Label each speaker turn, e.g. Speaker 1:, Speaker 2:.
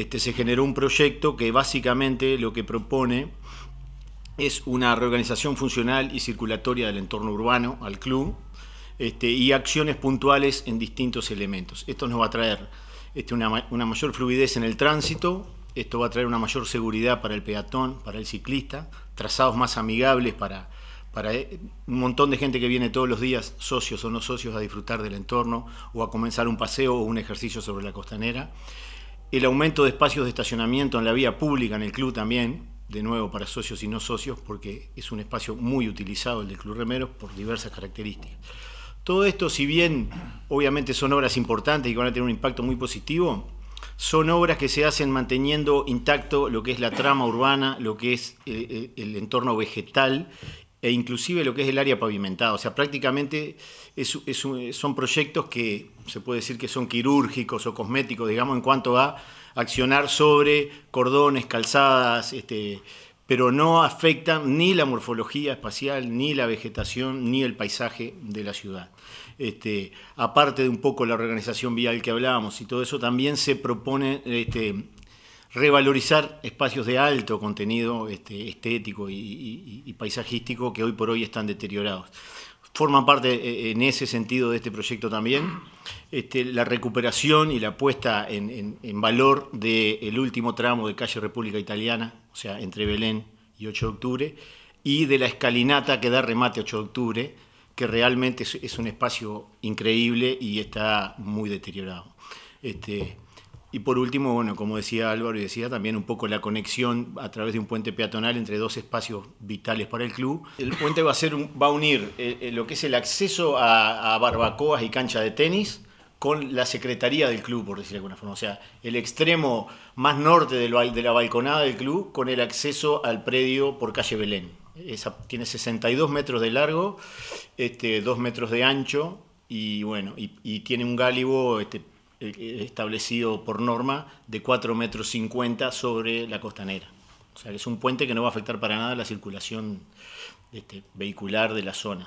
Speaker 1: este, se generó un proyecto que básicamente lo que propone es una reorganización funcional y circulatoria del entorno urbano al club este, y acciones puntuales en distintos elementos. Esto nos va a traer este, una, mayor fluidez en el tránsito, esto va a traer una mayor seguridad para el peatón, para el ciclista, trazados más amigables para, para eh, un montón de gente que viene todos los días, socios o no socios, a disfrutar del entorno o a comenzar un paseo o un ejercicio sobre la costanera el aumento de espacios de estacionamiento en la vía pública, en el club también, de nuevo para socios y no socios, porque es un espacio muy utilizado el del Club Remeros por diversas características. Todo esto, si bien obviamente son obras importantes y van a tener un impacto muy positivo, son obras que se hacen manteniendo intacto lo que es la trama urbana, lo que es el, eh, eh, el entorno vegetal e inclusive lo que es el área pavimentada. O sea, prácticamente son proyectos que se puede decir que son quirúrgicos o cosméticos, digamos, en cuanto a accionar sobre cordones, calzadas, este, pero no afectan ni la morfología espacial, ni la vegetación, ni el paisaje de la ciudad. Este, aparte de un poco la organización vial que hablábamos y todo eso, también se propone este, revalorizar espacios de alto contenido este, estético y, paisajístico que hoy por hoy están deteriorados. Forman parte eh, eh, en ese sentido de este proyecto también este, la recuperación y la puesta en, valor del último tramo de calle República Italiana, o sea, entre Belén y 8 de octubre, y de la escalinata que da remate 8 de octubre, que realmente es, un espacio increíble y está muy deteriorado. Este, y por último, bueno, como decía Álvaro y decía también un poco la conexión a través de un puente peatonal entre dos espacios vitales para el club. El puente va a, ser, va a unir eh, eh, lo que es el acceso a, barbacoas y cancha de tenis con la secretaría del club, por decirlo de alguna forma. O sea, el extremo más norte de, la balconada del club con el acceso al predio por calle Belén. Esa, tiene 62 metros de largo, este, 2 metros de ancho y bueno, y, tiene un gálibo este, eh, establecido por norma de 4 metros 50 sobre la costanera. O sea que es un puente que no va a afectar para nada la circulación este, vehicular de la zona.